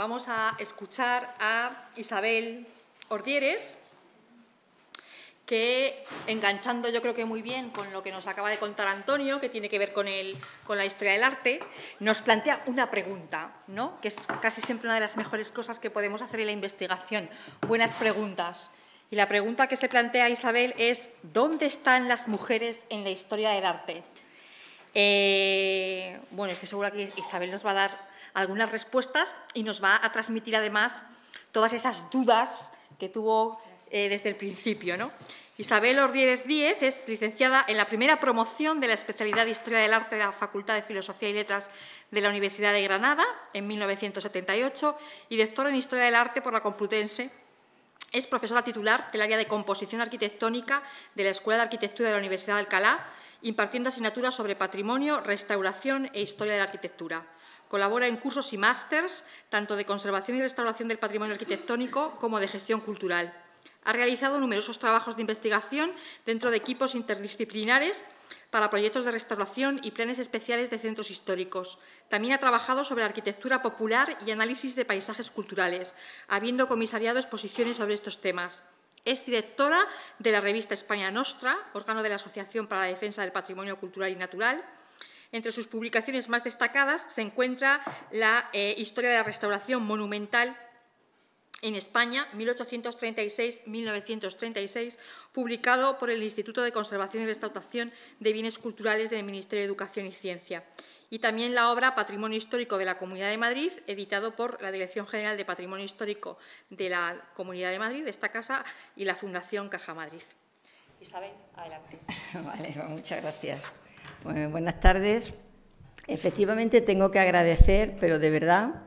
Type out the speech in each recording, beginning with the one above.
vamos a escuchar a Isabel Ordieres, que enganchando yo creo que muy bien con lo que nos acaba de contar Antonio, que tiene que ver con, con la historia del arte, nos plantea una pregunta, ¿no? que es casi siempre una de las mejores cosas que podemos hacer en la investigación, buenas preguntas. Y la pregunta que se plantea Isabel es, ¿dónde están las mujeres en la historia del arte? Eh, bueno, estoy segura que Isabel nos va a dar algunas respuestas y nos va a transmitir además todas esas dudas que tuvo eh, desde el principio. Isabel Ordieres Díez es licenciada en la primera promoción de la especialidad de Historia del Arte de la Facultad de Filosofía y Letras de la Universidad de Granada en 1978 y doctora en Historia del Arte por la Complutense. Es profesora titular del área de Composición Arquitectónica de la Escuela de Arquitectura de la Universidad de Alcalá, impartiendo asignaturas sobre patrimonio, restauración e historia de la arquitectura. Colabora en cursos y másters, tanto de conservación y restauración del patrimonio arquitectónico como de gestión cultural. Ha realizado numerosos trabajos de investigación dentro de equipos interdisciplinares para proyectos de restauración y planes especiales de centros históricos. También ha trabajado sobre arquitectura popular y análisis de paisajes culturales, habiendo comisariado exposiciones sobre estos temas. Es directora de la revista España Nostra, órgano de la Asociación para la Defensa del Patrimonio Cultural y Natural, entre sus publicaciones más destacadas se encuentra la eh, Historia de la Restauración Monumental en España, 1836-1936, publicado por el Instituto de Conservación y Restauración de Bienes Culturales del Ministerio de Educación y Ciencia. Y también la obra Patrimonio Histórico de la Comunidad de Madrid, editado por la Dirección General de Patrimonio Histórico de la Comunidad de Madrid, de esta casa, y la Fundación Caja Madrid. Isabel, adelante. muchas gracias. Pues, buenas tardes. Efectivamente tengo que agradecer, pero de verdad,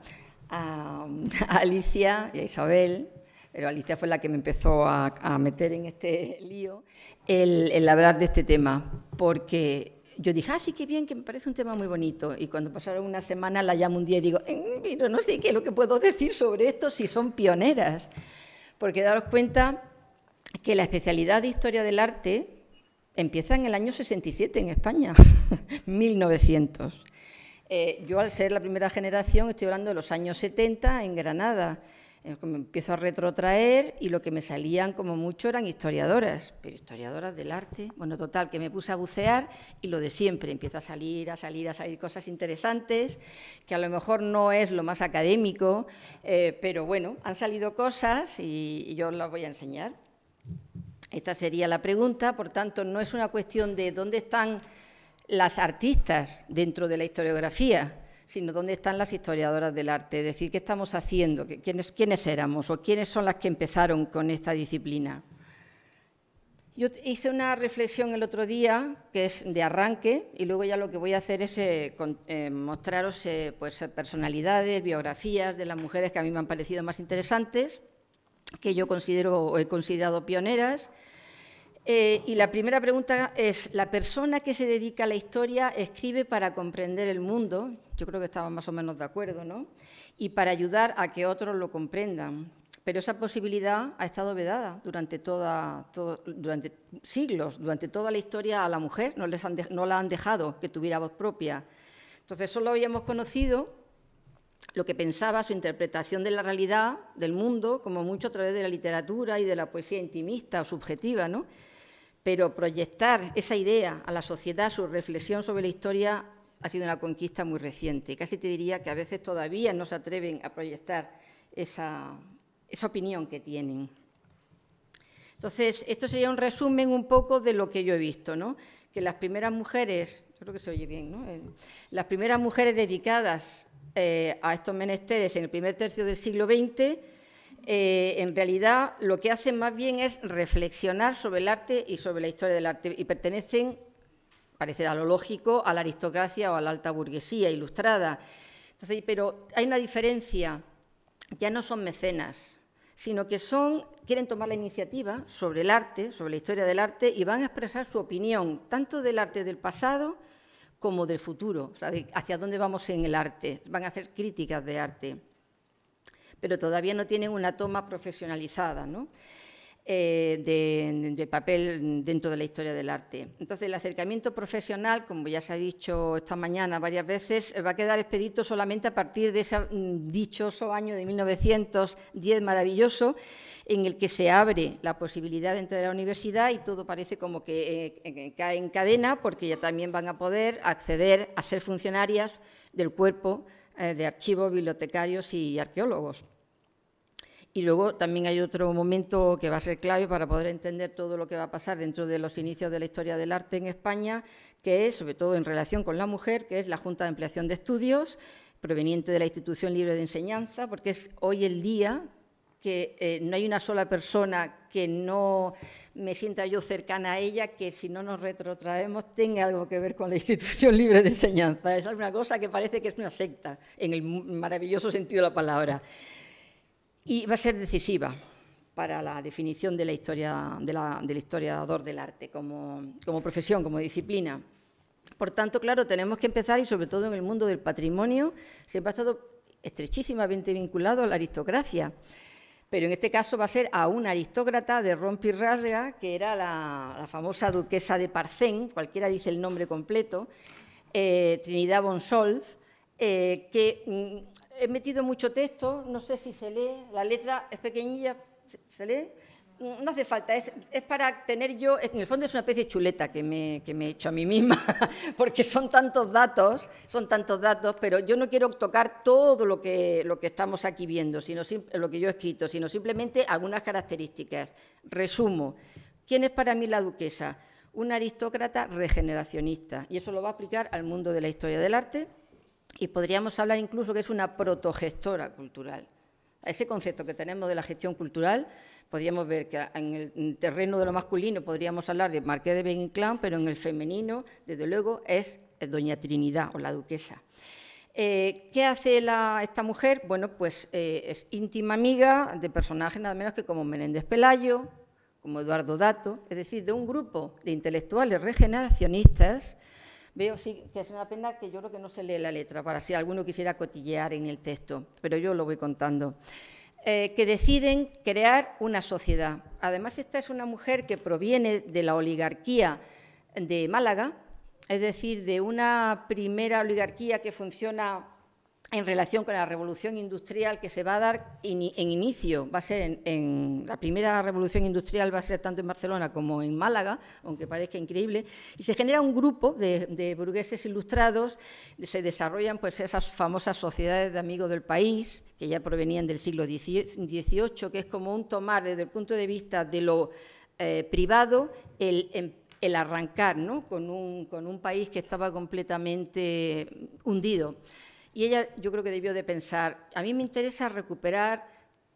a, Alicia y a Isabel, pero Alicia fue la que me empezó a, meter en este lío, el, hablar de este tema, porque yo dije, ah, sí, qué bien, que me parece un tema muy bonito. Y cuando pasaron una semana, la llamo un día y digo, eh, pero no sé qué es lo que puedo decir sobre esto si son pioneras. Porque daros cuenta que la especialidad de historia del arte empieza en el año 67 en España, 1900. Eh, yo al ser la primera generación estoy hablando de los años 70 en Granada. Eh, me empiezo a retrotraer y lo que me salían como mucho eran historiadoras, pero historiadoras del arte. Bueno, total, que me puse a bucear y lo de siempre, empieza a salir, a salir, a salir cosas interesantes, que a lo mejor no es lo más académico, eh, pero bueno, han salido cosas y yo las voy a enseñar. Esta sería la pregunta, por tanto, no es una cuestión de dónde están las artistas dentro de la historiografía, sino dónde están las historiadoras del arte, es decir, qué estamos haciendo, quiénes, quiénes éramos o quiénes son las que empezaron con esta disciplina. Yo hice una reflexión el otro día, que es de arranque, y luego ya lo que voy a hacer es eh, eh, mostraros eh, pues, personalidades, biografías de las mujeres que a mí me han parecido más interesantes que yo considero he considerado pioneras. Eh, y la primera pregunta es, ¿la persona que se dedica a la historia escribe para comprender el mundo? Yo creo que estamos más o menos de acuerdo, ¿no? Y para ayudar a que otros lo comprendan. Pero esa posibilidad ha estado vedada durante, toda, durante siglos, durante toda la historia a la mujer, no, les no la han dejado que tuviera voz propia. Entonces solo habíamos conocido lo que pensaba, su interpretación de la realidad, del mundo, como mucho a través de la literatura y de la poesía intimista o subjetiva, ¿no? Pero proyectar esa idea a la sociedad, su reflexión sobre la historia, ha sido una conquista muy reciente. Casi te diría que a veces todavía no se atreven a proyectar esa, opinión que tienen. Entonces, esto sería un resumen un poco de lo que yo he visto, ¿no? Que las primeras mujeres, creo que se oye bien, ¿no? Eh, las primeras mujeres dedicadas eh, a estos menesteres en el primer tercio del siglo XX, eh, en realidad lo que hacen más bien es reflexionar sobre el arte y sobre la historia del arte y pertenecen, parecerá lo lógico, a la aristocracia o a la alta burguesía ilustrada. pero hay una diferencia, ya no son mecenas, sino que son, quieren tomar la iniciativa sobre el arte, sobre la historia del arte y van a expresar su opinión, tanto del arte del pasado, como del futuro, o sea, hacia dónde vamos en el arte. Van a hacer críticas de arte, pero todavía no tienen una toma profesionalizada. ¿no? Eh, de, papel dentro de la historia del arte. Entonces, el acercamiento profesional, como ya se ha dicho esta mañana varias veces, eh, va a quedar expedito solamente a partir de ese mm, dichoso año de 1910 maravilloso, en el que se abre la posibilidad de entrar a la universidad y todo parece como que eh, cae en cadena, porque ya también van a poder acceder a ser funcionarias del cuerpo de archivos, bibliotecarios y arqueólogos. Y luego también hay otro momento que va a ser clave para poder entender todo lo que va a pasar dentro de los inicios de la historia del arte en España, que es, sobre todo en relación con la mujer, que es la Junta de Ampliación de Estudios, proveniente de la Institución Libre de Enseñanza, porque es hoy el día que eh, no hay una sola persona que no me sienta yo cercana a ella, que si no nos retrotraemos tenga algo que ver con la institución libre de enseñanza. es una cosa que parece que es una secta, en el maravilloso sentido de la palabra y va a ser decisiva para la definición de la historia, del historiador del arte como, profesión, como disciplina. Por tanto, claro, tenemos que empezar, y sobre todo en el mundo del patrimonio, siempre ha estado estrechísimamente vinculado a la aristocracia. Pero en este caso va a ser a una aristócrata de Rompirrasga, que era la, famosa duquesa de Parcén, cualquiera dice el nombre completo, eh, Trinidad Solz, eh, que mm, he metido mucho texto, no sé si se lee, la letra es pequeñilla, ¿se, lee? Mm, no hace falta, es, para tener yo, en el fondo es una especie de chuleta que me, que me he hecho a mí misma, porque son tantos datos, son tantos datos, pero yo no quiero tocar todo lo que, lo que estamos aquí viendo, sino lo que yo he escrito, sino simplemente algunas características. Resumo, ¿quién es para mí la duquesa? Una aristócrata regeneracionista, y eso lo va a aplicar al mundo de la historia del arte y podríamos hablar incluso que es una protogestora cultural. ese concepto que tenemos de la gestión cultural, podríamos ver que en el terreno de lo masculino podríamos hablar de Marqués de Benclán, pero en el femenino, desde luego, es Doña Trinidad o la duquesa. Eh, ¿Qué hace esta mujer? Bueno, pues eh, es íntima amiga de personajes nada menos que como Menéndez Pelayo, como Eduardo Dato, es decir, de un grupo de intelectuales regeneracionistas Veo sí que es una pena que yo creo que no se lee la letra, para si alguno quisiera cotillear en el texto, pero yo lo voy contando. Eh, que deciden crear una sociedad. Además, esta es una mujer que proviene de la oligarquía de Málaga, es decir, de una primera oligarquía que funciona en relación con la revolución industrial que se va a dar en inicio, va a ser en, la primera revolución industrial va a ser tanto en Barcelona como en Málaga, aunque parezca increíble, y se genera un grupo de, burgueses ilustrados, se desarrollan pues esas famosas sociedades de amigos del país, que ya provenían del siglo XVIII, que es como un tomar desde el punto de vista de lo eh, privado em, el arrancar ¿no? con, un, país que estaba completamente hundido. Y ella yo creo que debió de pensar, a mí me interesa recuperar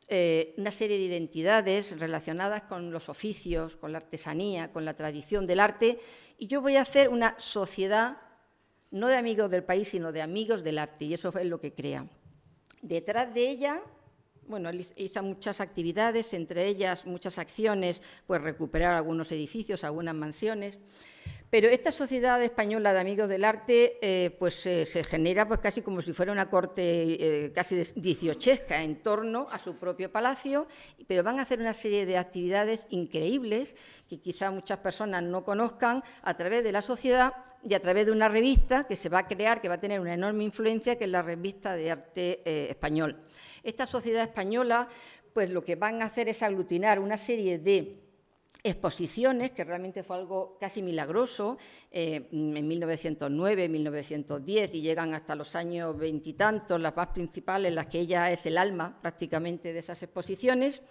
eh, una serie de identidades relacionadas con los oficios, con la artesanía, con la tradición del arte, y yo voy a hacer una sociedad no de amigos del país, sino de amigos del arte, y eso es lo que crea. Detrás de ella, bueno, hizo muchas actividades, entre ellas muchas acciones, pues recuperar algunos edificios, algunas mansiones, pero esta sociedad española de amigos del arte eh, pues eh, se genera pues casi como si fuera una corte eh, casi dieciochesca en torno a su propio palacio, pero van a hacer una serie de actividades increíbles que quizá muchas personas no conozcan a través de la sociedad y a través de una revista que se va a crear, que va a tener una enorme influencia, que es la revista de arte español. Esta sociedad española pues lo que van a hacer es aglutinar una serie de exposiciones, que realmente fue algo casi milagroso, eh, en 1909, 1910, y llegan hasta los años veintitantos, las más principales, las que ella es el alma prácticamente de esas exposiciones,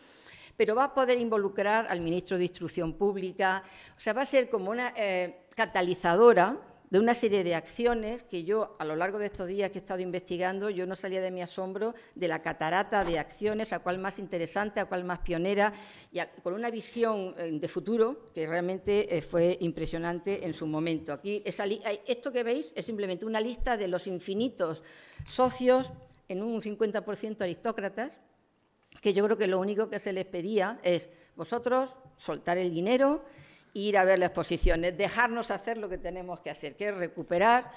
pero va a poder involucrar al ministro de Instrucción Pública, o sea, va a ser como una eh, catalizadora de una serie de acciones que yo, a lo largo de estos días que he estado investigando, yo no salía de mi asombro de la catarata de acciones, a cuál más interesante, a cuál más pionera, y con una visión eh, de futuro que realmente eh, fue impresionante en su momento. Aquí, esto que veis es simplemente una lista de los infinitos socios, en un 50% aristócratas, que yo creo que lo único que se les pedía es vosotros soltar el dinero ir a ver las exposiciones, dejarnos hacer lo que tenemos que hacer, que es recuperar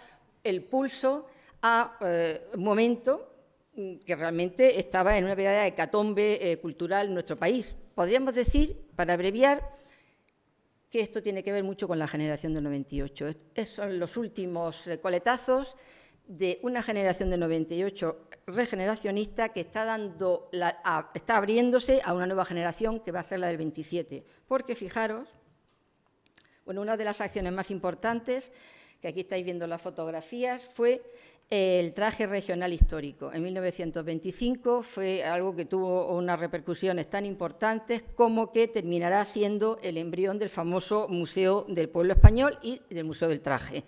el pulso a eh, un momento mm, que realmente estaba en una verdadera hecatombe eh, cultural en nuestro país. Podríamos decir, para abreviar, que esto tiene que ver mucho con la generación del 98. son los últimos eh, coletazos de una generación del 98 regeneracionista que está, dando la, está abriéndose a una nueva generación que va a ser la del 27. Porque fijaros bueno, una de las acciones más importantes, que aquí estáis viendo las fotografías, fue eh, el traje regional histórico. En 1925 fue algo que tuvo unas repercusiones tan importantes como que terminará siendo el embrión del famoso Museo del Pueblo Español y del Museo del Traje.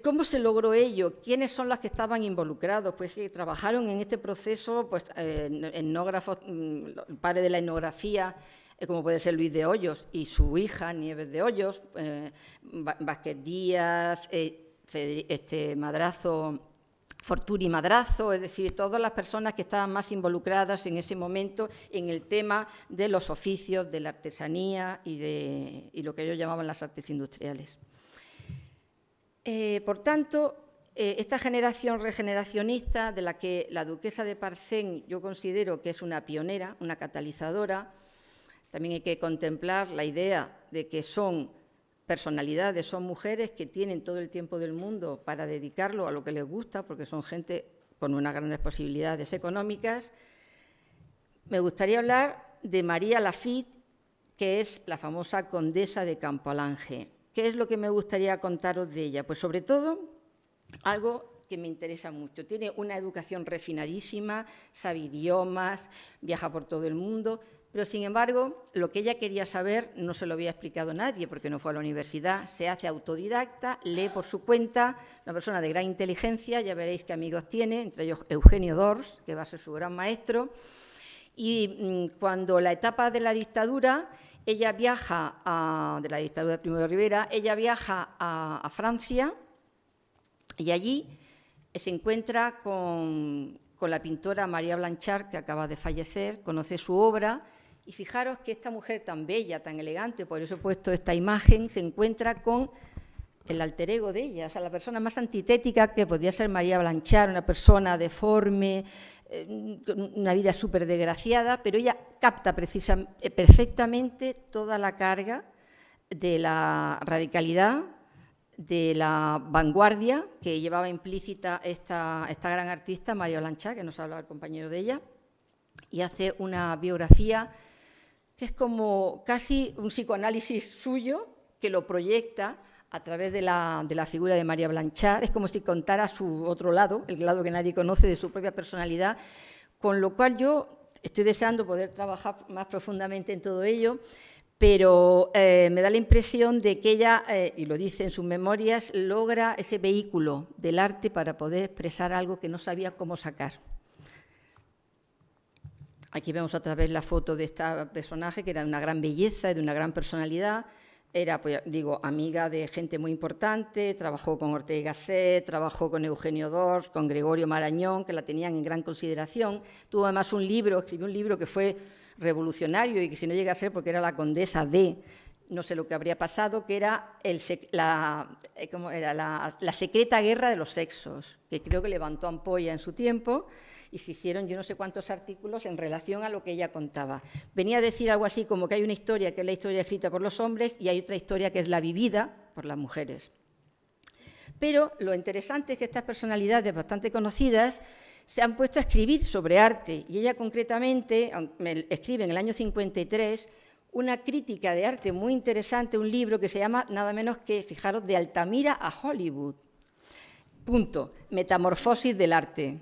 cómo se logró ello, quiénes son las que estaban involucrados, pues que trabajaron en este proceso, pues eh, etnógrafos, mm, el padre de la etnografía, eh, como puede ser Luis de Hoyos y su hija Nieves de Hoyos, eh, Vázquez Díaz, eh, este Madrazo. Forturi Madrazo, es decir, todas las personas que estaban más involucradas en ese momento en el tema de los oficios, de la artesanía y de lo que ellos llamaban las artes industriales. Eh, por tanto, esta generación regeneracionista, de la que la duquesa de Parcén yo considero que es una pionera, una catalizadora, también hay que contemplar la idea de que son personalidades, son mujeres que tienen todo el tiempo del mundo para dedicarlo a lo que les gusta, porque son gente con unas grandes posibilidades económicas. Me gustaría hablar de María Lafitte, que es la famosa condesa de Campalange. ¿Qué es lo que me gustaría contaros de ella? Pues sobre todo algo que me interesa mucho. Tiene una educación refinadísima, sabe idiomas, viaja por todo el mundo, pero, sin embargo, lo que ella quería saber no se lo había explicado nadie, porque no fue a la universidad, se hace autodidacta, lee por su cuenta, una persona de gran inteligencia, ya veréis qué amigos tiene, entre ellos Eugenio Dors, que va a ser su gran maestro. Y mm, cuando la etapa de la dictadura, ella viaja a, de la dictadura de Primo de Rivera, ella viaja a, Francia y allí se encuentra con la pintora María Blanchard, que acaba de fallecer, conoce su obra y fijaros que esta mujer tan bella, tan elegante, por eso he puesto esta imagen, se encuentra con el alter ego de ella, o sea, la persona más antitética que podía ser María Blanchard, una persona deforme, eh, una vida súper desgraciada, pero ella capta eh, perfectamente toda la carga de la radicalidad, de la vanguardia que llevaba implícita esta, esta gran artista, María Blanchard, que nos hablaba el compañero de ella, y hace una biografía que es como casi un psicoanálisis suyo que lo proyecta a través de la, figura de María Blanchard. Es como si contara su otro lado, el lado que nadie conoce de su propia personalidad, con lo cual yo estoy deseando poder trabajar más profundamente en todo ello, pero eh, me da la impresión de que ella, eh, y lo dice en sus memorias, logra ese vehículo del arte para poder expresar algo que no sabía cómo sacar. Aquí vemos otra vez la foto de esta personaje, que era de una gran belleza y de una gran personalidad. Era, pues, digo, amiga de gente muy importante, trabajó con Ortega y Gasset, trabajó con Eugenio Dors, con Gregorio Marañón, que la tenían en gran consideración. Tuvo además un libro, escribió un libro que fue revolucionario y que si no llega a ser porque era la condesa de, no sé lo que habría pasado, que era, el, eh, era? La, la secreta guerra de los sexos, que creo que levantó ampolla en su tiempo y se hicieron yo no sé cuántos artículos en relación a lo que ella contaba. Venía a decir algo así como que hay una historia que es la historia escrita por los hombres y hay otra historia que es la vivida por las mujeres. Pero lo interesante es que estas personalidades bastante conocidas se han puesto a escribir sobre arte y ella concretamente escribe en el año 53 una crítica de arte muy interesante, un libro que se llama nada menos que, fijaros, de Altamira a Hollywood. Punto. Metamorfosis del arte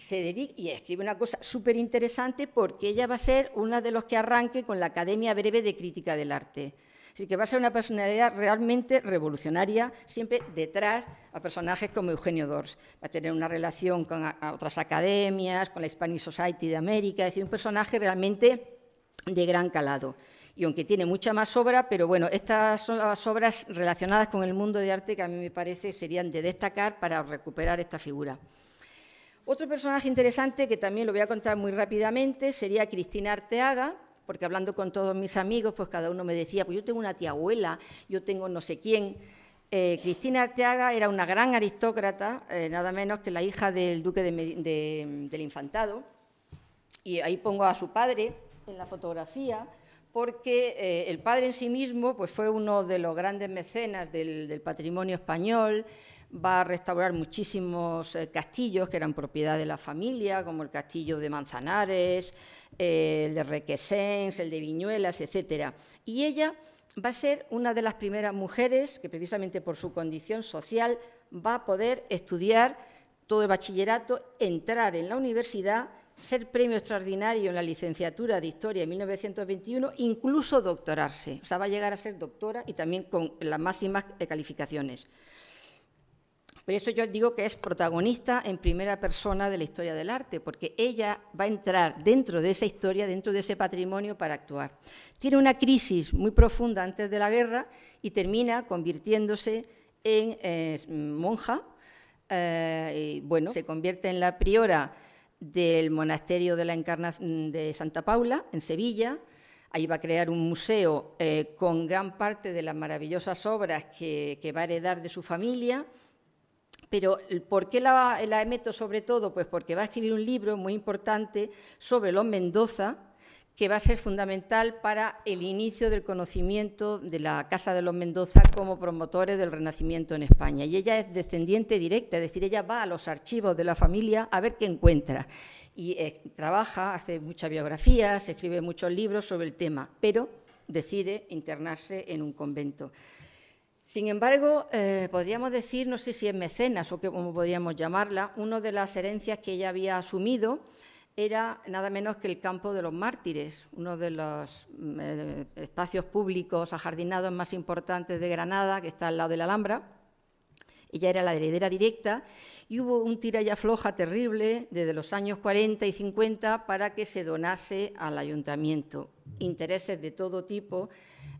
se dedica y escribe una cosa súper interesante porque ella va a ser una de los que arranque con la Academia Breve de Crítica del Arte. Así que va a ser una personalidad realmente revolucionaria, siempre detrás a personajes como Eugenio Dors. Va a tener una relación con otras academias, con la Hispanic Society de América, es decir, un personaje realmente de gran calado. Y aunque tiene mucha más obra, pero bueno, estas son las obras relacionadas con el mundo de arte que a mí me parece serían de destacar para recuperar esta figura. Otro personaje interesante que también lo voy a contar muy rápidamente sería Cristina Arteaga, porque hablando con todos mis amigos, pues cada uno me decía, pues yo tengo una tía abuela, yo tengo no sé quién. Eh, Cristina Arteaga era una gran aristócrata, eh, nada menos que la hija del duque del infantado. Y ahí pongo a su padre en la fotografía, porque eh, el padre en sí mismo pues, fue uno de los grandes mecenas del patrimonio español, va a restaurar muchísimos eh, castillos que eran propiedad de la familia, como el castillo de Manzanares, eh, el de Requesens, el de Viñuelas, etc. Y ella va a ser una de las primeras mujeres que precisamente por su condición social va a poder estudiar todo el bachillerato, entrar en la universidad, ser premio extraordinario en la licenciatura de Historia en 1921, incluso doctorarse. O sea, va a llegar a ser doctora y también con las máximas calificaciones. Por eso yo digo que es protagonista en primera persona de la historia del arte, porque ella va a entrar dentro de esa historia, dentro de ese patrimonio para actuar. Tiene una crisis muy profunda antes de la guerra y termina convirtiéndose en eh, monja. Eh, bueno, se convierte en la priora del monasterio de la Encarnación de Santa Paula, en Sevilla. Ahí va a crear un museo eh, con gran parte de las maravillosas obras que va a heredar de su familia pero ¿por qué la, emeto sobre todo? Pues porque va a escribir un libro muy importante sobre los Mendoza, que va a ser fundamental para el inicio del conocimiento de la Casa de los Mendoza como promotores del Renacimiento en España. Y ella es descendiente directa, es decir, ella va a los archivos de la familia a ver qué encuentra. Y eh, trabaja, hace muchas biografías, escribe muchos libros sobre el tema, pero decide internarse en un convento. Sin embargo, eh, podríamos decir, no sé si es mecenas o como podríamos llamarla, una de las herencias que ella había asumido era nada menos que el campo de los mártires, uno de los mm, eh, espacios públicos ajardinados más importantes de Granada, que está al lado de la Alhambra. Ella era la heredera directa y hubo un tira floja terrible desde los años 40 y 50 para que se donase al ayuntamiento. Intereses de todo tipo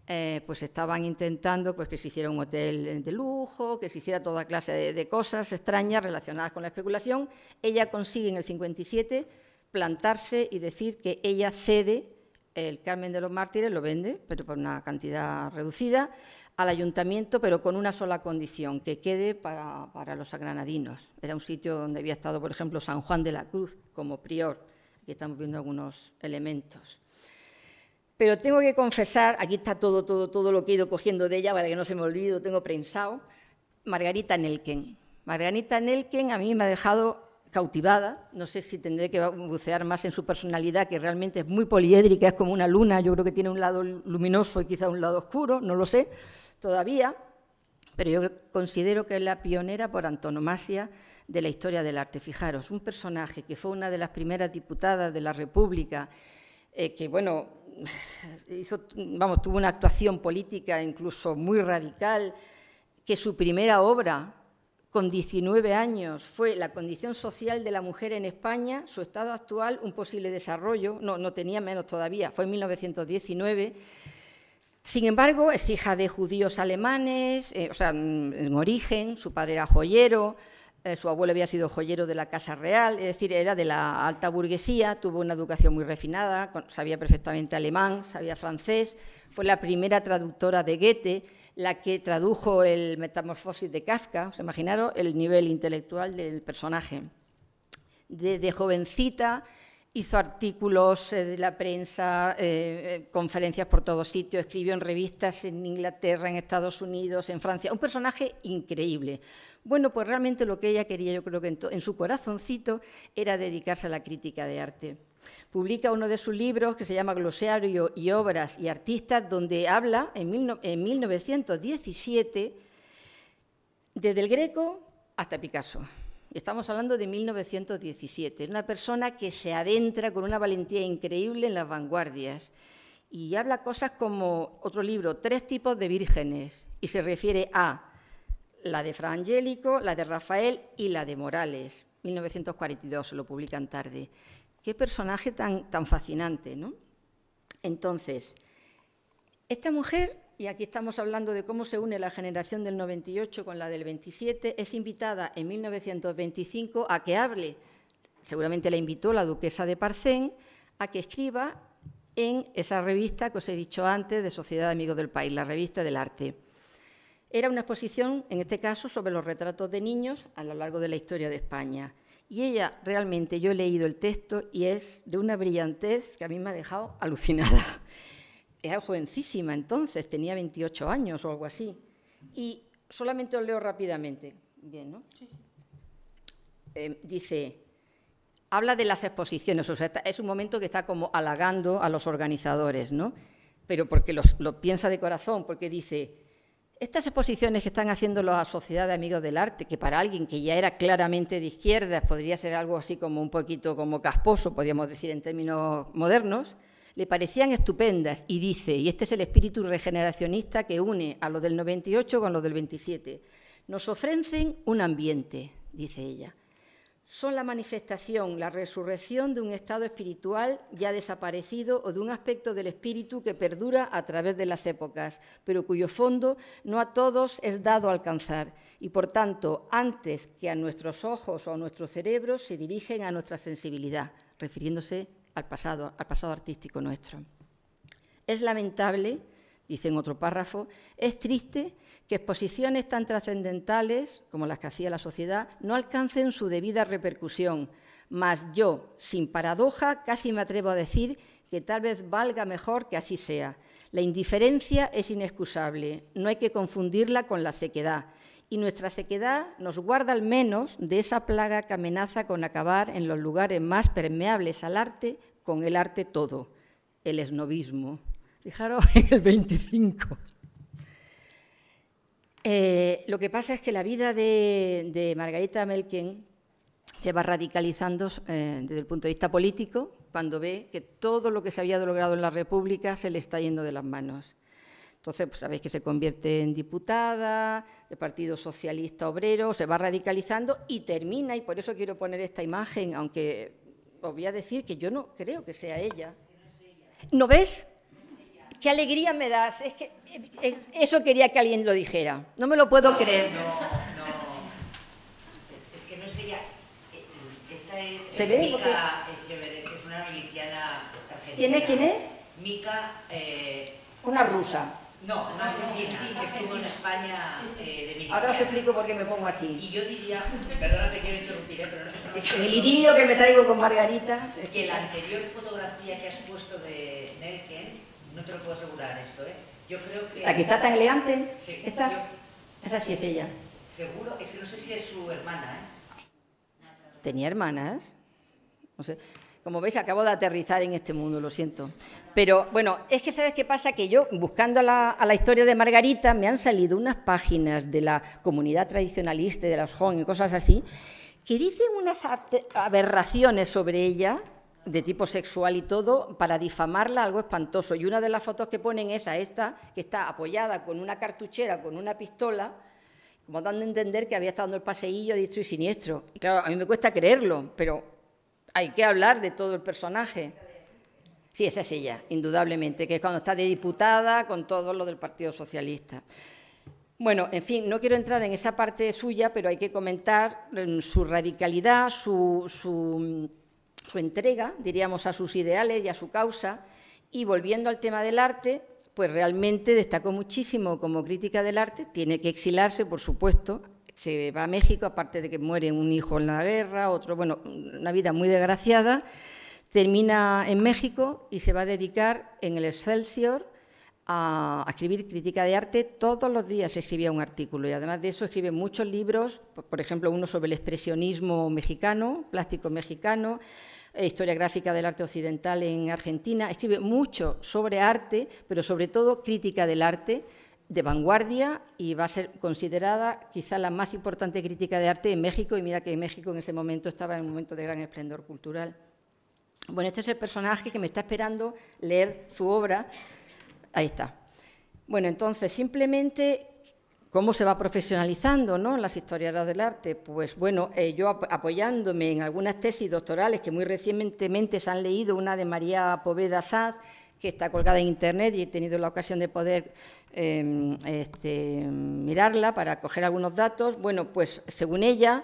eh, pues estaban intentando pues, que se hiciera un hotel eh, de lujo, que se hiciera toda clase de, cosas extrañas relacionadas con la especulación. Ella consigue en el 57 plantarse y decir que ella cede el Carmen de los Mártires, lo vende, pero por una cantidad reducida, al ayuntamiento, pero con una sola condición, que quede para, para los granadinos. Era un sitio donde había estado, por ejemplo, San Juan de la Cruz como prior. Aquí estamos viendo algunos elementos. Pero tengo que confesar, aquí está todo, todo, todo lo que he ido cogiendo de ella para que no se me olvide, tengo prensado. Margarita Nelken. Margarita Nelken a mí me ha dejado cautivada. No sé si tendré que bucear más en su personalidad, que realmente es muy poliédrica, es como una luna. Yo creo que tiene un lado luminoso y quizá un lado oscuro, no lo sé todavía. Pero yo considero que es la pionera por antonomasia de la historia del arte. Fijaros, un personaje que fue una de las primeras diputadas de la República, eh, que bueno, tuvo una actuación política incluso muy radical, que su primera obra, con 19 años, fue La condición social de la mujer en España, su estado actual, un posible desarrollo, no, no tenía menos todavía, fue en 1919. Sin embargo, es hija de judíos alemanes, eh, en origen, su padre era joyero, eh, su abuelo había sido joyero de la Casa Real, es decir, era de la alta burguesía, tuvo una educación muy refinada, sabía perfectamente alemán, sabía francés, fue la primera traductora de Goethe, la que tradujo el Metamorfosis de Kafka, os imaginaron? el nivel intelectual del personaje. de jovencita Hizo artículos eh, de la prensa, eh, eh, conferencias por todos sitios, escribió en revistas en Inglaterra, en Estados Unidos, en Francia. Un personaje increíble. Bueno, pues realmente lo que ella quería, yo creo que en, su corazoncito, era dedicarse a la crítica de arte. Publica uno de sus libros que se llama Glosario y Obras y Artistas, donde habla en, en 1917 desde el Greco hasta Picasso. Estamos hablando de 1917, una persona que se adentra con una valentía increíble en las vanguardias y habla cosas como otro libro, Tres tipos de vírgenes, y se refiere a la de Fra Angélico, la de Rafael y la de Morales, 1942, lo publican tarde. Qué personaje tan, tan fascinante, ¿no? Entonces, esta mujer y aquí estamos hablando de cómo se une la generación del 98 con la del 27, es invitada en 1925 a que hable, seguramente la invitó la duquesa de Parcén, a que escriba en esa revista que os he dicho antes de Sociedad de Amigos del País, la revista del arte. Era una exposición, en este caso, sobre los retratos de niños a lo largo de la historia de España. Y ella, realmente, yo he leído el texto y es de una brillantez que a mí me ha dejado alucinada era jovencísima entonces, tenía 28 años o algo así. Y solamente os leo rápidamente. Bien, ¿no? Eh, dice, habla de las exposiciones, o sea, es un momento que está como halagando a los organizadores, ¿no? Pero porque lo piensa de corazón, porque dice, estas exposiciones que están haciendo la Sociedad de Amigos del Arte, que para alguien que ya era claramente de izquierdas podría ser algo así como un poquito como casposo, podríamos decir en términos modernos, le parecían estupendas y dice, y este es el espíritu regeneracionista que une a lo del 98 con lo del 27, nos ofrecen un ambiente, dice ella. Son la manifestación, la resurrección de un estado espiritual ya desaparecido o de un aspecto del espíritu que perdura a través de las épocas, pero cuyo fondo no a todos es dado a alcanzar y, por tanto, antes que a nuestros ojos o a nuestros cerebros se dirigen a nuestra sensibilidad, refiriéndose al pasado, artístico nuestro. Es lamentable, dice en otro párrafo, es triste que exposiciones tan trascendentales como las que hacía la sociedad no alcancen su debida repercusión, mas yo, sin paradoja, casi me atrevo a decir que tal vez valga mejor que así sea. La indiferencia es inexcusable, no hay que confundirla con la sequedad y nuestra sequedad nos guarda al menos de esa plaga que amenaza con acabar en los lugares más permeables al arte con el arte todo, el esnovismo. Fijaros en el 25. Eh, lo que pasa es que la vida de, Margarita Melken se va radicalizando eh, desde el punto de vista político cuando ve que todo lo que se había logrado en la República se le está yendo de las manos. Entonces, pues, sabéis que se convierte en diputada de Partido Socialista Obrero, se va radicalizando y termina, y por eso quiero poner esta imagen, aunque os voy a decir que yo no creo que sea ella. ¿No ves? Qué alegría me das. Es que eso quería que alguien lo dijera. No me lo puedo creer. No, no. Es que no es ella. Eh, Esa es ¿Se eh, que es una miliciana ¿Quién es? ¿Quién es? Mica. Eh, una rusa. No, en ah, Argentina, que estuvo en España eh, de militar. Ahora os explico por qué me pongo así. Y yo diría, perdónate que quiero interrumpir, eh, pero no me está El idilio que me traigo con Margarita. Que la anterior fotografía que has puesto de Nelken, no te lo puedo asegurar esto, ¿eh? Yo creo que... La que está tan elegante, sí, esta, esa sí es ella. Seguro, es que no sé si es su hermana, ¿eh? ¿Tenía hermanas? No sé. Como veis, acabo de aterrizar en este mundo, lo siento. Pero bueno, es que sabes qué pasa, que yo, buscando a la, historia de Margarita, me han salido unas páginas de la comunidad tradicionalista, de las Hong y cosas así, que dicen unas aberraciones sobre ella de tipo sexual y todo, para difamarla algo espantoso. Y una de las fotos que ponen es a esta, que está apoyada con una cartuchera, con una pistola, como dando a entender que había estado en el paseillo diestro y siniestro. Y claro, a mí me cuesta creerlo, pero hay que hablar de todo el personaje. Sí, esa es ella, indudablemente, que es cuando está de diputada con todo lo del Partido Socialista. Bueno, en fin, no quiero entrar en esa parte suya, pero hay que comentar mm, su radicalidad, mm, su, entrega, diríamos, a sus ideales y a su causa. Y volviendo al tema del arte, pues realmente destacó muchísimo como crítica del arte, tiene que exilarse, por supuesto, se va a México, aparte de que muere un hijo en la guerra, otro, bueno, una vida muy desgraciada, termina en México y se va a dedicar en el Excelsior a, escribir crítica de arte. Todos los días escribía un artículo y además de eso escribe muchos libros, por ejemplo, uno sobre el expresionismo mexicano, plástico mexicano, eh, historia gráfica del arte occidental en Argentina. Escribe mucho sobre arte, pero sobre todo crítica del arte de vanguardia y va a ser considerada quizá la más importante crítica de arte en México, y mira que México en ese momento estaba en un momento de gran esplendor cultural. Bueno, este es el personaje que me está esperando leer su obra. Ahí está. Bueno, entonces, simplemente, ¿cómo se va profesionalizando ¿no? las historias del arte? Pues bueno, eh, yo apoyándome en algunas tesis doctorales que muy recientemente se han leído, una de María Poveda Saz, que está colgada en internet y he tenido la ocasión de poder em, este, mirarla para coger algunos datos. Bueno, pues según ella,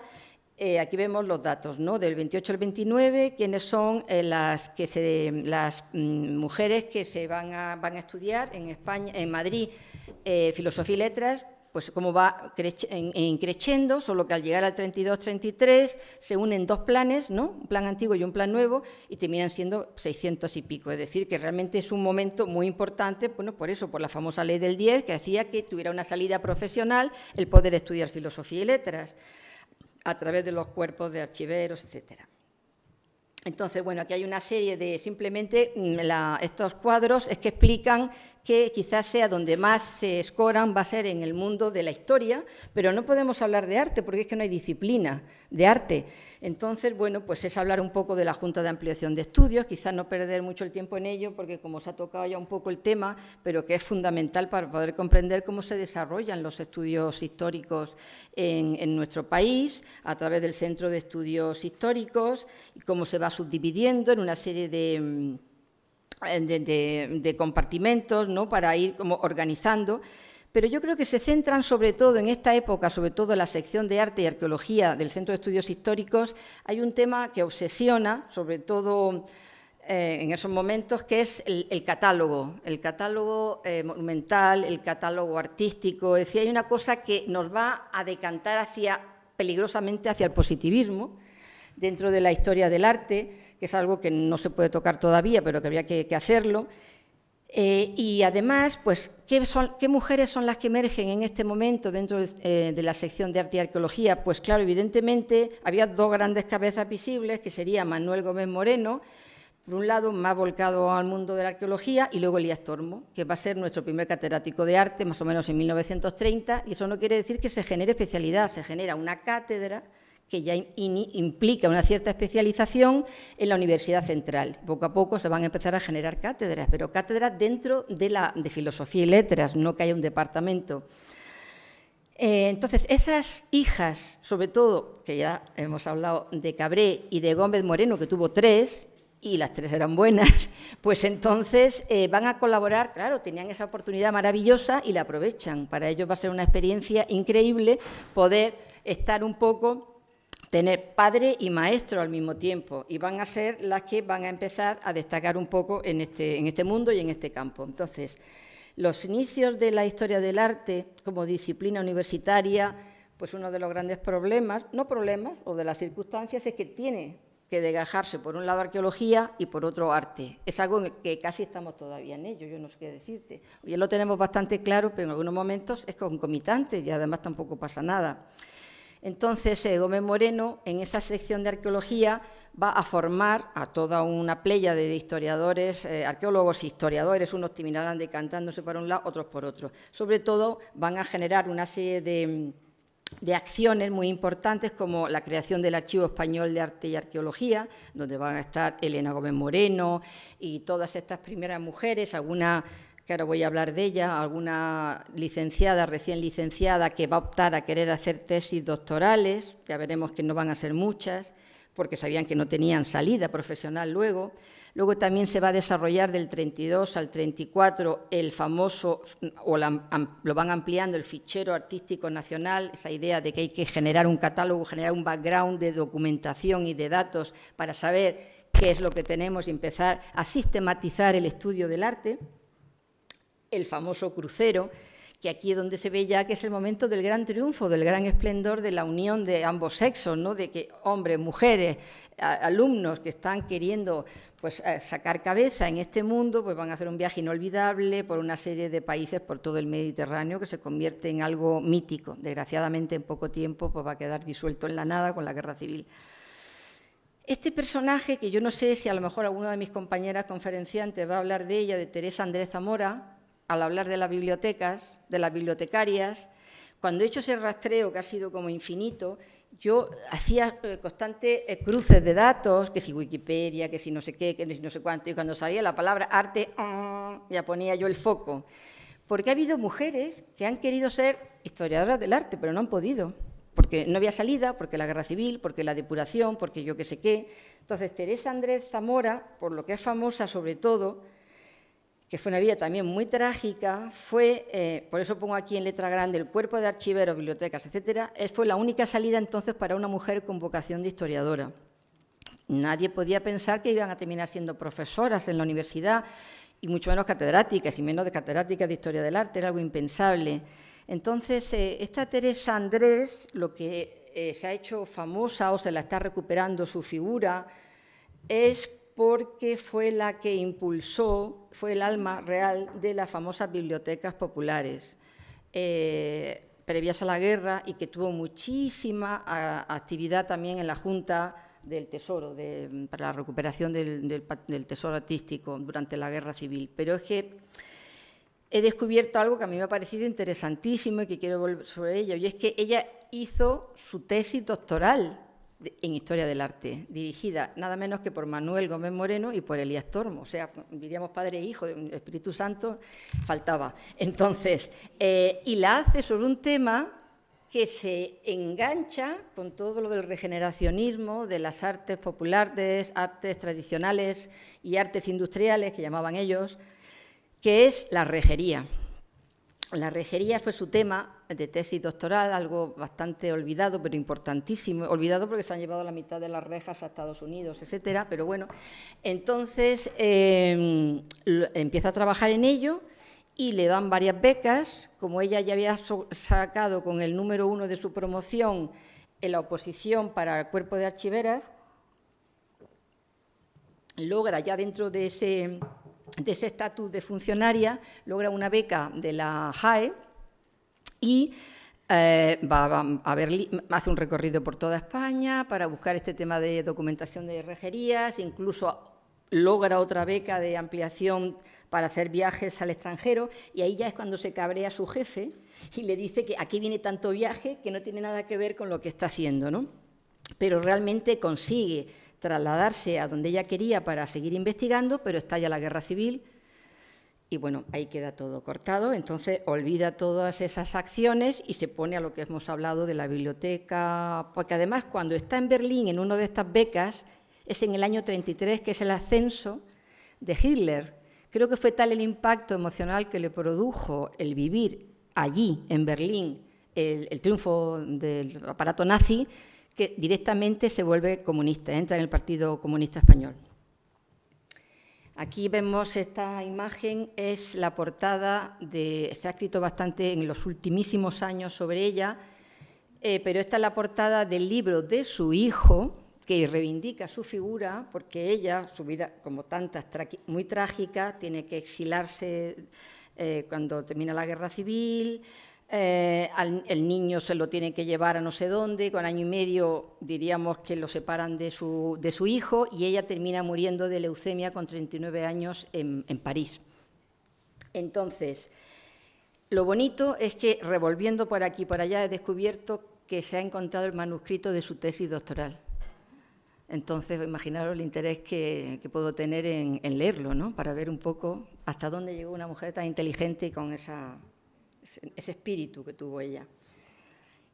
eh, aquí vemos los datos, Del 28 al 29, quiénes son eh, las, mm, mujeres que se van a, van a estudiar en España, en Madrid, eh, Filosofía y Letras, pues cómo va creciendo, solo que al llegar al 32-33 se unen dos planes, ¿no? un plan antiguo y un plan nuevo, y terminan siendo 600 y pico. Es decir, que realmente es un momento muy importante, bueno, por eso, por la famosa ley del 10, que hacía que tuviera una salida profesional el poder estudiar filosofía y letras a través de los cuerpos de archiveros, etc. Entonces, bueno, aquí hay una serie de simplemente mm, estos cuadros es que explican que quizás sea donde más se escoran, va a ser en el mundo de la historia, pero no podemos hablar de arte porque es que no hay disciplina de arte. Entonces, bueno, pues es hablar un poco de la Junta de Ampliación de Estudios, quizás no perder mucho el tiempo en ello porque como se ha tocado ya un poco el tema, pero que es fundamental para poder comprender cómo se desarrollan los estudios históricos en, en nuestro país a través del Centro de Estudios Históricos y cómo se va subdividiendo en una serie de mm, eh, de, compartimentos, ¿no? Para ir como organizando. Pero yo creo que se centran sobre todo en esta época, sobre todo en la sección de arte y arqueología del Centro de Estudios Históricos, hay un tema que obsesiona, sobre todo eh, en esos momentos, que es el, catálogo, el catálogo eh, monumental, el catálogo artístico. Es decir, hay una cosa que nos va a decantar hacia, peligrosamente hacia el positivismo dentro de la historia del arte que es algo que no se puede tocar todavía, pero que habría que, hacerlo. Eh, y además, pues, ¿qué, mujeres son las que emergen en este momento dentro de, eh, de, la sección de arte y arqueología? Pues claro, evidentemente había dos grandes cabezas visibles, que sería Manuel Gómez Moreno, por un lado, más volcado al mundo de la arqueología, y luego Elías Tormo, que va a ser nuestro primer catedrático de arte, más o menos en 1930, y eso no quiere decir que se genere especialidad, se genera una cátedra que ya implica una cierta especialización en la Universidad Central. Poco a poco se van a empezar a generar cátedras, pero cátedras dentro de, la, de filosofía y letras, no que haya un departamento. Eh, entonces, esas hijas, sobre todo, que ya hemos hablado de Cabré y de Gómez Moreno, que tuvo tres, y las tres eran buenas, pues entonces eh, van a colaborar, claro, tenían esa oportunidad maravillosa y la aprovechan. Para ellos va a ser una experiencia increíble poder estar un poco tener padre y maestro al mismo tiempo y van a ser las que van a empezar a destacar un poco en este, en este mundo y en este campo. Entonces, los inicios de la historia del arte como disciplina universitaria, pues uno de los grandes problemas, no problemas o de las circunstancias, es que tiene que desgajarse por un lado arqueología y por otro arte. Es algo en el que casi estamos todavía en ello, yo no sé qué decirte. Ya lo tenemos bastante claro, pero en algunos momentos es concomitante y además tampoco pasa nada. Entonces, eh, Gómez Moreno, en esa sección de arqueología, va a formar a toda una playa de historiadores, eh, arqueólogos e historiadores, unos terminarán decantándose para un lado, otros por otro. Sobre todo, van a generar una serie de, acciones muy importantes como la creación del Archivo Español de Arte y Arqueología, donde van a estar Elena Gómez Moreno y todas estas primeras mujeres, algunas que ahora voy a hablar de ella, alguna licenciada, recién licenciada, que va a optar a querer hacer tesis doctorales, ya veremos que no van a ser muchas, porque sabían que no tenían salida profesional luego. Luego también se va a desarrollar del 32 al 34 el famoso, o lo van ampliando, el fichero artístico nacional, esa idea de que hay que generar un catálogo, generar un background de documentación y de datos para saber qué es lo que tenemos y empezar a sistematizar el estudio del arte el famoso crucero, que aquí es donde se ve ya que es el momento del gran triunfo, del gran esplendor de la unión de ambos sexos, ¿no? de que hombres, mujeres, alumnos que están queriendo pues, eh, sacar cabeza en este mundo, pues van a hacer un viaje inolvidable por una serie de países por todo el Mediterráneo que se convierte en algo mítico. Desgraciadamente en poco tiempo pues, va a quedar disuelto en la nada con la guerra civil. Este personaje, que yo no sé si a lo mejor alguna de mis compañeras conferenciantes va a hablar de ella, de Teresa Andrés Zamora, al hablar de las bibliotecas, de las bibliotecarias. Cuando he hecho ese rastreo, que ha sido como infinito, yo hacía eh, constantes eh, cruces de datos, que si Wikipedia, que si no sé qué, que si no sé cuánto, y cuando salía la palabra arte, ¡ah! ya ponía yo el foco. Porque ha habido mujeres que han querido ser historiadoras del arte, pero no han podido, porque no había salida, porque la guerra civil, porque la depuración, porque yo qué sé qué. Entonces, Teresa Andrés Zamora, por lo que es famosa sobre todo, que fue una vida también muy trágica, fue, eh, por eso pongo aquí en letra grande, el cuerpo de archiveros, bibliotecas, etcétera, eh, fue la única salida entonces para una mujer con vocación de historiadora. Nadie podía pensar que iban a terminar siendo profesoras en la universidad, y mucho menos catedráticas, y menos de catedráticas de historia del arte, era algo impensable. Entonces, eh, esta Teresa Andrés, lo que se ha hecho famosa o se la está recuperando su figura, es porque fue la que impulsó, fue el alma real de las famosas bibliotecas populares. Eh, previas a la guerra y que tuvo muchísima actividad también en la Junta del Tesoro, para la recuperación del, Tesoro Artístico durante la Guerra Civil. Pero es que he descubierto algo que a mí me ha parecido interesantísimo y que quiero volver sobre ella, y es que ella hizo su tesis doctoral en Historia del Arte, dirigida nada menos que por Manuel Gómez Moreno y por Elías Tormo, o sea, diríamos padre e hijo, de Espíritu Santo faltaba. Entonces, eh, y la hace sobre un tema que se engancha con todo lo del regeneracionismo, de las artes populares, artes tradicionales y artes industriales, que llamaban ellos, que es la rejería. La rejería fue su tema de tesis doctoral, algo bastante olvidado, pero importantísimo. Olvidado porque se han llevado la mitad de las rejas a Estados Unidos, etcétera. Pero bueno, entonces em, empieza a trabajar en ello y le dan varias becas. Como ella ya había sacado con el número uno de su promoción en la oposición para el cuerpo de archiveras, logra ya dentro de ese de ese estatus de funcionaria, logra una beca de la JAE y eh, va, a ver hace un recorrido por toda España para buscar este tema de documentación de rejerías, incluso logra otra beca de ampliación para hacer viajes al extranjero y ahí ya es cuando se cabrea su jefe y le dice que aquí viene tanto viaje que no tiene nada que ver con lo que está haciendo, ¿no? Pero realmente consigue trasladarse a donde ella quería para seguir investigando, pero estalla la guerra civil y bueno, ahí queda todo cortado. Entonces olvida todas esas acciones y se pone a lo que hemos hablado de la biblioteca, porque además cuando está en Berlín en una de estas becas, es en el año 33, que es el ascenso de Hitler. Creo que fue tal el impacto emocional que le produjo el vivir allí, en Berlín, el, el triunfo del aparato nazi, que directamente se vuelve comunista, entra en el Partido Comunista Español. Aquí vemos esta imagen, es la portada de. Se ha escrito bastante en los ultimísimos años sobre ella, eh, pero esta es la portada del libro de su hijo, que reivindica su figura, porque ella, su vida, como tantas, muy trágica, tiene que exilarse eh, cuando termina la guerra civil, eh, el niño se lo tiene que llevar a no sé dónde, con año y medio diríamos que lo separan de su, hijo y ella termina muriendo de leucemia con 39 años en, París. Entonces, lo bonito es que revolviendo por aquí y por allá he descubierto que se ha encontrado el manuscrito de su tesis doctoral. Entonces, imaginaros el interés que, puedo tener en, en leerlo, ¿no? Para ver un poco hasta dónde llegó una mujer tan inteligente y con esa ese espíritu que tuvo ella.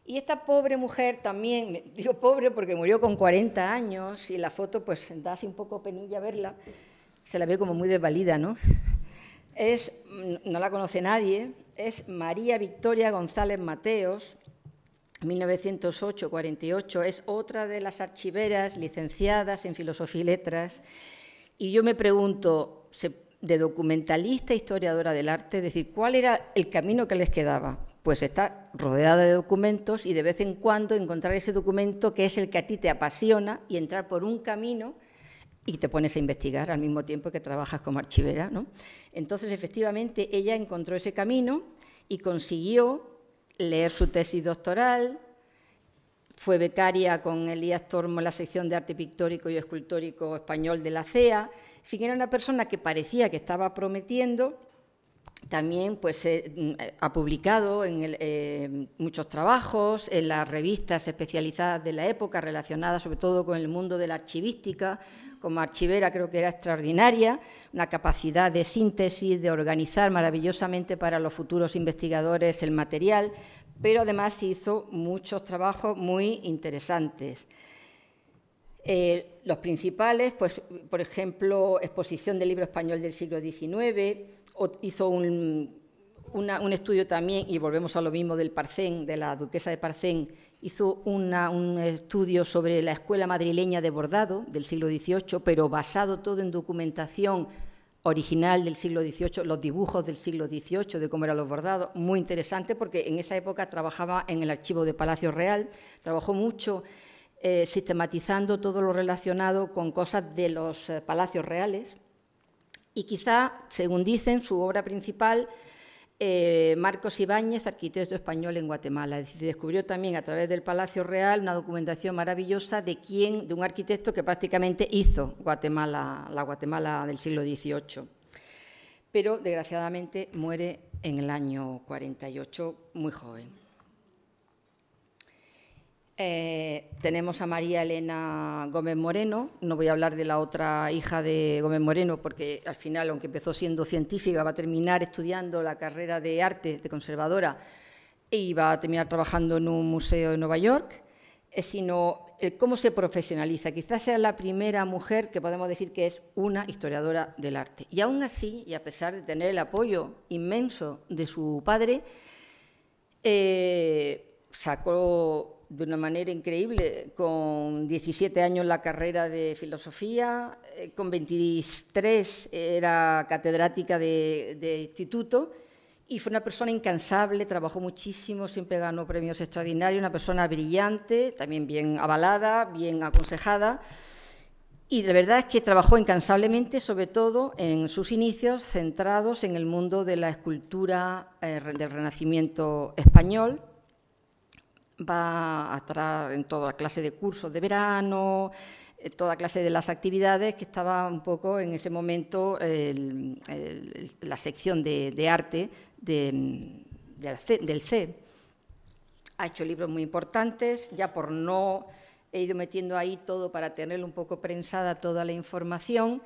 Y esta pobre mujer también, digo pobre porque murió con 40 años y la foto pues da así un poco penilla verla, se la ve como muy desvalida, ¿no? Es, no la conoce nadie, es María Victoria González Mateos, 1908-48, es otra de las archiveras licenciadas en Filosofía y Letras. Y yo me pregunto, ¿se de documentalista, historiadora del arte, es decir, cuál era el camino que les quedaba. Pues estar rodeada de documentos y de vez en cuando encontrar ese documento que es el que a ti te apasiona y entrar por un camino y te pones a investigar al mismo tiempo que trabajas como archivera. Entonces, efectivamente, ella encontró ese camino y consiguió leer su tesis doctoral, fue becaria con Elías Tormo en la sección de arte pictórico y escultórico español de la CEA fin, era una persona que parecía que estaba prometiendo, también pues, eh, ha publicado en eh, muchos trabajos, en las revistas especializadas de la época, relacionadas sobre todo con el mundo de la archivística, como archivera creo que era extraordinaria, una capacidad de síntesis, de organizar maravillosamente para los futuros investigadores el material, pero además hizo muchos trabajos muy interesantes. Eh, los principales, pues, por ejemplo, exposición del libro español del siglo XIX, hizo un, estudio también, y volvemos a lo mismo del Parcén, de la duquesa de Parcén, hizo un estudio sobre la escuela madrileña de bordado del siglo XVIII, pero basado todo en documentación original del siglo XVIII, los dibujos del siglo XVIII, de cómo eran los bordados, muy interesante porque en esa época trabajaba en el archivo de Palacio Real, trabajó mucho eh, sistematizando todo lo relacionado con cosas de los eh, palacios reales. Y quizá, según dicen, su obra principal, eh, Marcos Ibáñez, arquitecto español en Guatemala. Es decir, descubrió también a través del Palacio Real una documentación maravillosa de quién, de un arquitecto que prácticamente hizo Guatemala, la Guatemala del siglo XVIII. Pero desgraciadamente muere en el año 48, muy joven. Eh, tenemos a María Elena Gómez Moreno, no voy a hablar de la otra hija de Gómez Moreno porque al final, aunque empezó siendo científica, va a terminar estudiando la carrera de arte de conservadora y va a terminar trabajando en un museo de Nueva York, eh, sino eh, cómo se profesionaliza. Quizás sea la primera mujer que podemos decir que es una historiadora del arte. Y aún así, y a pesar de tener el apoyo inmenso de su padre, sacó de una manera increíble, con 17 años la carrera de filosofía, eh, con 23 era catedrática de, instituto y fue una persona incansable, trabajó muchísimo, siempre ganó premios extraordinarios, una persona brillante, también bien avalada, bien aconsejada. Y la verdad es que trabajó incansablemente, sobre todo en sus inicios centrados en el mundo de la escultura eh, del Renacimiento español, va a estar en toda clase de cursos de verano, toda clase de las actividades que estaba un poco en ese momento la sección de, arte del C. Ha hecho libros muy importantes, ya por no he ido metiendo ahí todo para tener un poco prensada toda la información.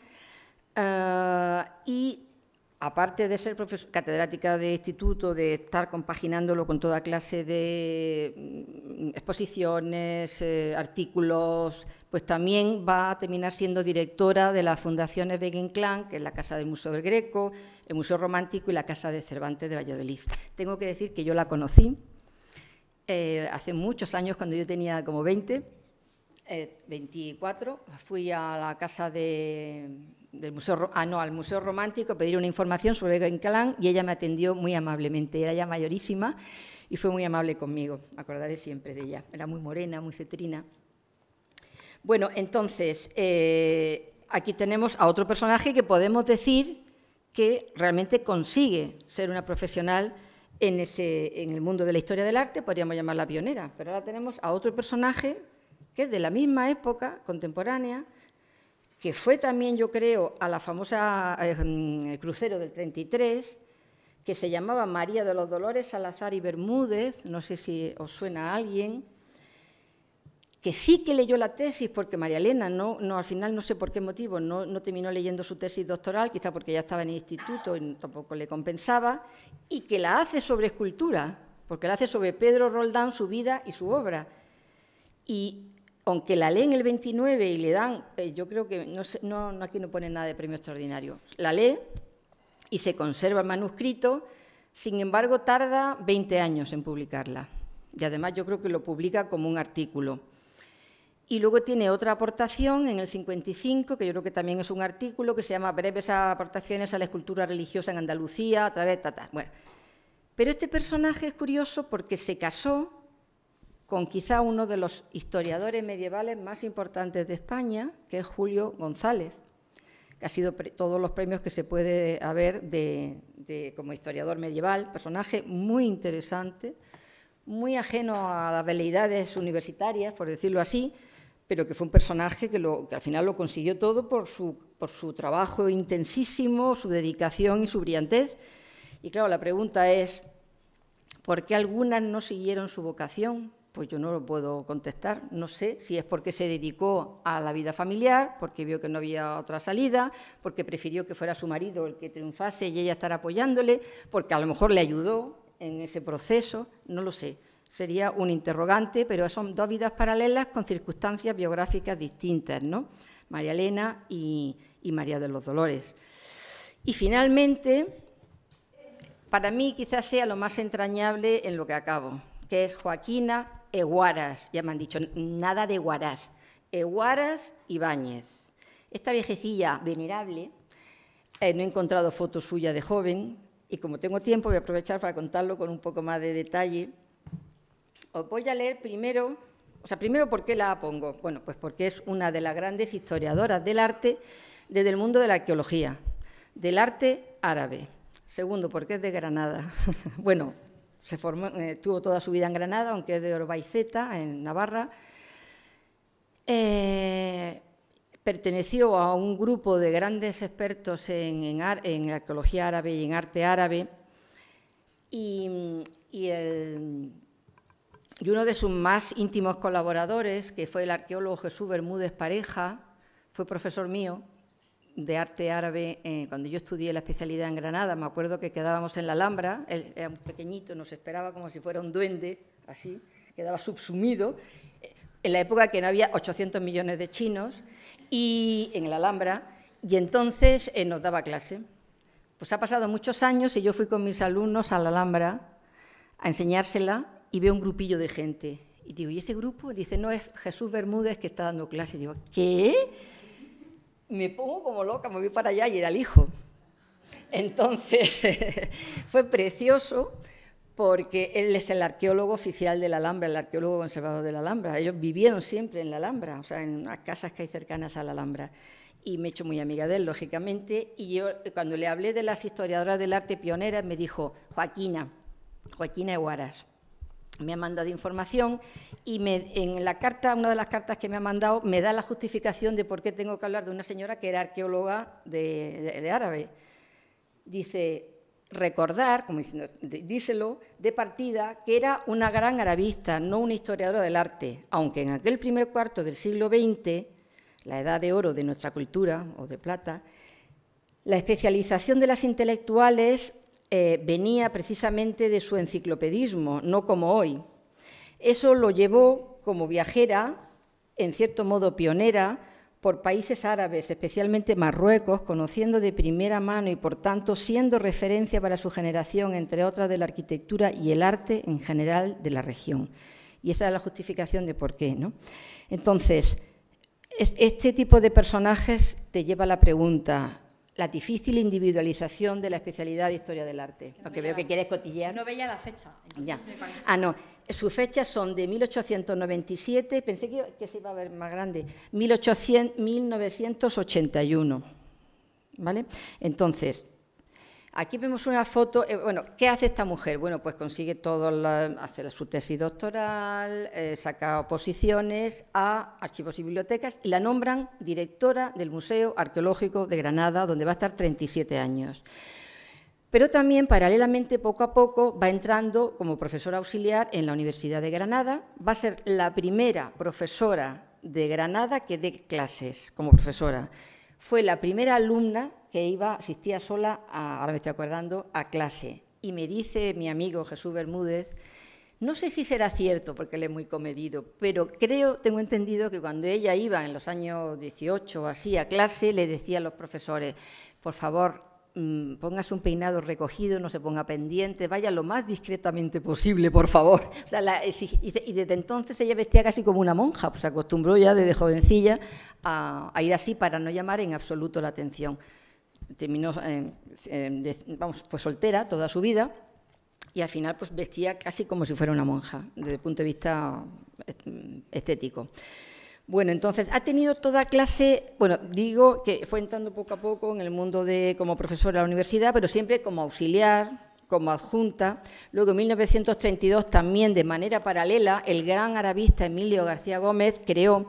Ah, y aparte de ser catedrática de instituto, de estar compaginándolo con toda clase de mm, exposiciones, eh, artículos, pues también va a terminar siendo directora de las fundaciones Clan, que es la Casa del Museo del Greco, el Museo Romántico y la Casa de Cervantes de Valladolid. Tengo que decir que yo la conocí eh, hace muchos años, cuando yo tenía como 20, 24, eh, fui a la casa de, del Museo, ah, no, al Museo Romántico, pedir una información sobre Calán y ella me atendió muy amablemente. Era ya mayorísima y fue muy amable conmigo, acordaré siempre de ella. Era muy morena, muy cetrina. Bueno, entonces, eh, aquí tenemos a otro personaje que podemos decir que realmente consigue ser una profesional en, ese, en el mundo de la historia del arte, podríamos llamarla pionera, pero ahora tenemos a otro personaje que es de la misma época contemporánea, que fue también, yo creo, a la famosa eh, mm, crucero del 33, que se llamaba María de los Dolores Salazar y Bermúdez, no sé si os suena a alguien, que sí que leyó la tesis, porque María Elena no, no al final no sé por qué motivo no, terminó leyendo su tesis doctoral, quizá porque ya estaba en instituto y tampoco le compensaba, y que la hace sobre escultura, porque la hace sobre Pedro Roldán, su vida y su obra. Y aunque la en el 29 y le dan, eh, yo creo que no, no, aquí no pone nada de premio extraordinario, la lee y se conserva el manuscrito, sin embargo tarda 20 años en publicarla. Y además yo creo que lo publica como un artículo. Y luego tiene otra aportación en el 55, que yo creo que también es un artículo, que se llama Breves aportaciones a la escultura religiosa en Andalucía, a través de... Bueno, pero este personaje es curioso porque se casó con quizá uno de los historiadores medievales más importantes de España, que es Julio González, que ha sido todos los premios que se puede haber de, como historiador medieval, personaje muy interesante, muy ajeno a las veleidades universitarias, por decirlo así, pero que fue un personaje que, al final lo consiguió todo por su trabajo intensísimo, su dedicación y su brillantez. Y claro, la pregunta es, ¿por qué algunas no siguieron su vocación? pues yo no lo puedo contestar. No sé si es porque se dedicó a la vida familiar, porque vio que no había otra salida, porque prefirió que fuera su marido el que triunfase y ella estar apoyándole, porque a lo mejor le ayudó en ese proceso, no lo sé. Sería un interrogante, pero son dos vidas paralelas con circunstancias biográficas distintas, ¿no? María Elena y, y María de los Dolores. Y finalmente, para mí quizás sea lo más entrañable en lo que acabo, que es Joaquina Eguaras, ya me han dicho, nada de Eguaras, Eguaras Ibáñez. Esta viejecilla venerable, eh, no he encontrado foto suya de joven, y como tengo tiempo voy a aprovechar para contarlo con un poco más de detalle. Os voy a leer primero, o sea, primero por qué la pongo. Bueno, pues porque es una de las grandes historiadoras del arte desde el mundo de la arqueología, del arte árabe. Segundo, porque es de Granada. bueno, eh, tuvo toda su vida en Granada, aunque es de Orbaiceta, en Navarra. Eh, perteneció a un grupo de grandes expertos en, arqueología árabe y en arte árabe. y, uno de sus más íntimos colaboradores, que fue el arqueólogo Jesús Bermúdez Pareja, fue profesor mío, de arte árabe, eh, cuando yo estudié la especialidad en Granada, me acuerdo que quedábamos en la Alhambra, él era un pequeñito, nos esperaba como si fuera un duende, así, quedaba subsumido, en la época que no había 800 millones de chinos, y en la Alhambra, y entonces eh, nos daba clase. Pues ha pasado muchos años y yo fui con mis alumnos a la Alhambra a enseñársela y veo un grupillo de gente. Y digo, ¿y ese grupo? Dice, no, es Jesús Bermúdez que está dando clase. Y digo, ¿qué? me pongo como loca, me voy para allá y era el hijo. Entonces, fue precioso porque él es el arqueólogo oficial de la Alhambra, el arqueólogo conservador de la Alhambra. Ellos vivieron siempre en la Alhambra, o sea, en unas casas que hay cercanas a la Alhambra. Y me he hecho muy amiga de él, lógicamente. Y yo, cuando le hablé de las historiadoras del arte pioneras, me dijo, Joaquina, Joaquina Eguaras me ha mandado información y en la carta, una de las cartas que me ha mandado, me da la justificación de por qué tengo que hablar de una señora que era arqueóloga de, árabe. Dice, recordar, como diciendo, díselo, de partida, que era una gran arabista, no una historiadora del arte, aunque en aquel primer cuarto del siglo XX, la edad de oro de nuestra cultura, o de plata, la especialización de las intelectuales eh, venía precisamente de su enciclopedismo, no como hoy. Eso lo llevó como viajera, en cierto modo pionera, por países árabes, especialmente Marruecos, conociendo de primera mano y por tanto siendo referencia para su generación, entre otras, de la arquitectura y el arte en general de la región. Y esa es la justificación de por qué. ¿no? Entonces, este tipo de personajes te lleva a la pregunta, la difícil individualización de la especialidad de Historia del Arte, porque no veo que quieres cotillear. No veía la fecha. Ya. Ah, no. Sus fechas son de 1897, pensé que, que se iba a ver más grande, 1800, 1981. ¿Vale? Entonces, Aquí vemos una foto, eh, bueno, ¿qué hace esta mujer? Bueno, pues consigue todo, hace su tesis doctoral, eh, saca oposiciones a archivos y bibliotecas y la nombran directora del Museo Arqueológico de Granada, donde va a estar 37 años. Pero también, paralelamente, poco a poco, va entrando como profesora auxiliar en la Universidad de Granada. Va a ser la primera profesora de Granada que dé clases como profesora. Fue la primera alumna que iba, asistía sola, ahora me estoy acordando, a clase. Y me dice mi amigo Jesús Bermúdez, no sé si será cierto porque él es muy comedido, pero creo, tengo entendido que cuando ella iba en los años 18 o así a clase, le decía a los profesores, por favor, Mm, póngase un peinado recogido, no se ponga pendiente, vaya lo más discretamente posible, por favor. Eh, y desde entonces ella vestía casi como una monja, pues se acostumbró ya desde jovencilla a, ir así para no llamar en absoluto la atención. Terminó, eh, eh, vamos, fue soltera toda su vida y al final pues vestía casi como si fuera una monja, desde el punto de vista estético. Bueno, entonces ha tenido toda clase, bueno, digo que fue entrando poco a poco en el mundo de como profesor de la universidad, pero siempre como auxiliar, como adjunta. Luego, en 1932, también de manera paralela, el gran arabista Emilio García Gómez creó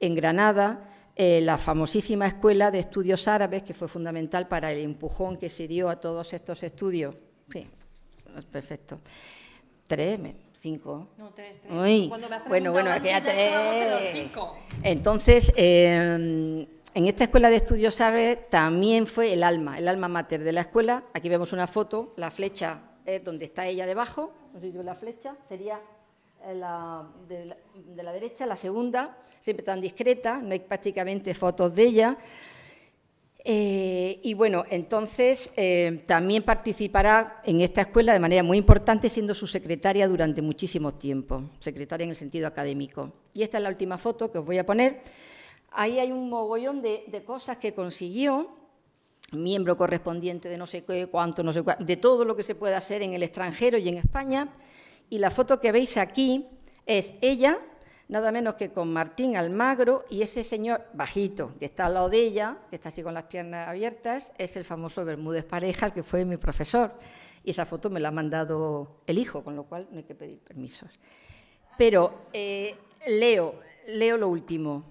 en Granada eh, la famosísima Escuela de Estudios Árabes, que fue fundamental para el empujón que se dio a todos estos estudios. Sí, perfecto. Tres, cinco. No, tres, bueno, bueno, aquí a tres. Entonces, em, en esta escuela de estudios también fue el alma, el alma mater de la escuela. Aquí vemos una foto, la flecha es donde está ella debajo, no la flecha, sería eh, de, la, de la derecha, la segunda, siempre tan discreta, no hay prácticamente fotos de ella. Eh, y bueno, entonces eh, también participará en esta escuela de manera muy importante, siendo su secretaria durante muchísimo tiempo, secretaria en el sentido académico. Y esta es la última foto que os voy a poner. Ahí hay un mogollón de, de cosas que consiguió, miembro correspondiente de no sé qué, cuánto, no sé cuánto, de todo lo que se puede hacer en el extranjero y en España. Y la foto que veis aquí es ella nada menos que con Martín Almagro y ese señor bajito que está al lado de ella, que está así con las piernas abiertas, es el famoso Bermúdez Pareja, el que fue mi profesor. Y esa foto me la ha mandado el hijo, con lo cual no hay que pedir permisos. Pero eh, leo, leo lo último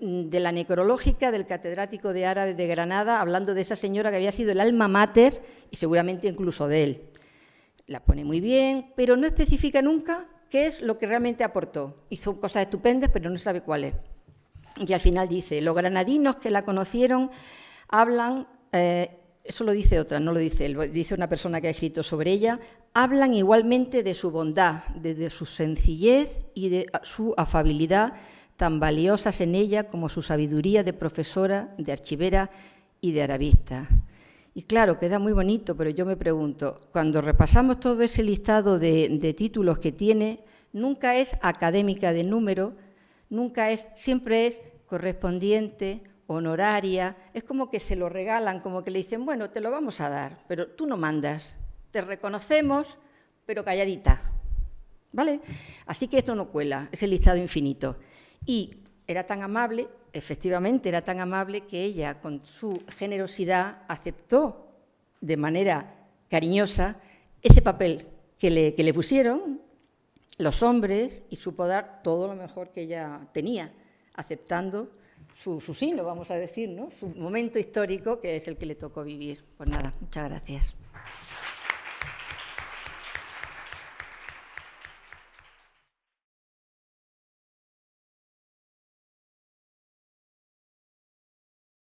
mm, de la necrológica del catedrático de árabe de Granada, hablando de esa señora que había sido el alma mater y seguramente incluso de él. La pone muy bien, pero no especifica nunca qué es lo que realmente aportó. Hizo cosas estupendas, pero no sabe cuál es. Y al final dice, los granadinos que la conocieron hablan, eh, eso lo dice otra, no lo dice él, dice una persona que ha escrito sobre ella, hablan igualmente de su bondad, de su sencillez y de su afabilidad, tan valiosas en ella como su sabiduría de profesora, de archivera y de arabista. Y claro, queda muy bonito, pero yo me pregunto, cuando repasamos todo ese listado de, títulos que tiene, nunca es académica de número, nunca es, siempre es correspondiente, honoraria, es como que se lo regalan, como que le dicen, bueno, te lo vamos a dar, pero tú no mandas, te reconocemos, pero calladita. ¿Vale? Así que esto no cuela, es el listado infinito. Y era tan amable, efectivamente, era tan amable que ella, con su generosidad, aceptó de manera cariñosa ese papel que le, pusieron los hombres y supo dar todo lo mejor que ella tenía, aceptando su, su sino, vamos a decir, ¿no? su momento histórico que es el que le tocó vivir. Pues nada, muchas gracias.